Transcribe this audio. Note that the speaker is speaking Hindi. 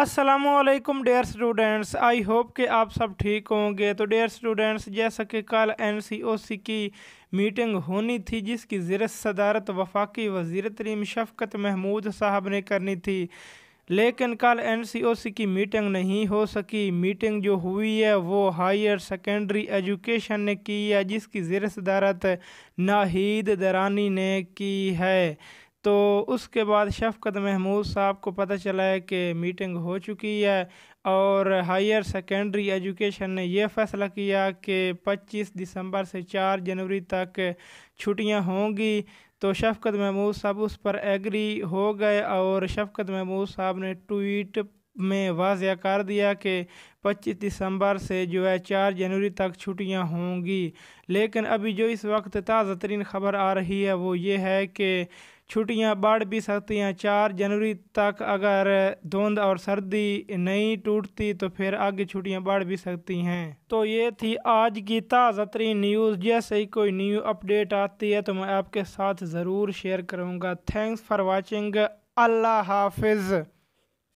Aslam dear students I hope कि आप सब ठीक होंगे तो डेयर स्टूडेंट्स जैसा कि कल सी की मीटिंग होनी थी जिसकी ज़र सदारत वफाकी वजीर तरीम शफकत महमूद साहब ने करनी थी लेकिन कल सी की मीटिंग नहीं हो सकी मीटिंग जो हुई है वो हायर सेकेंडरी एजुकेशन ने की है जिसकी ज़र सदारत नाहीद दरानी ने की है तो उसके बाद शफकत महमूद साहब को पता चला है कि मीटिंग हो चुकी है और हायर सेकेंडरी एजुकेशन ने यह फ़ैसला किया कि 25 दिसंबर से 4 जनवरी तक छुट्टियां होंगी तो शफकत महमूद साहब उस पर एग्री हो गए और शफकत महमूद साहब ने ट्वीट में वाजिया कर दिया कि 25 दिसंबर से जो है 4 जनवरी तक छुट्टियां होंगी लेकिन अभी जो इस वक्त ताज़ा तरीन ख़बर आ रही है वो ये है कि छुट्टियां बढ़ भी सकती हैं चार जनवरी तक अगर धुंध और सर्दी नहीं टूटती तो फिर आगे छुट्टियां बढ़ भी सकती हैं तो ये थी आज की ताज़ा तरीन न्यूज़ जैसे ही कोई न्यू अपडेट आती है तो मैं आपके साथ ज़रूर शेयर करूँगा थैंक्स फॉर वॉचिंग अल्लाह हाफिज़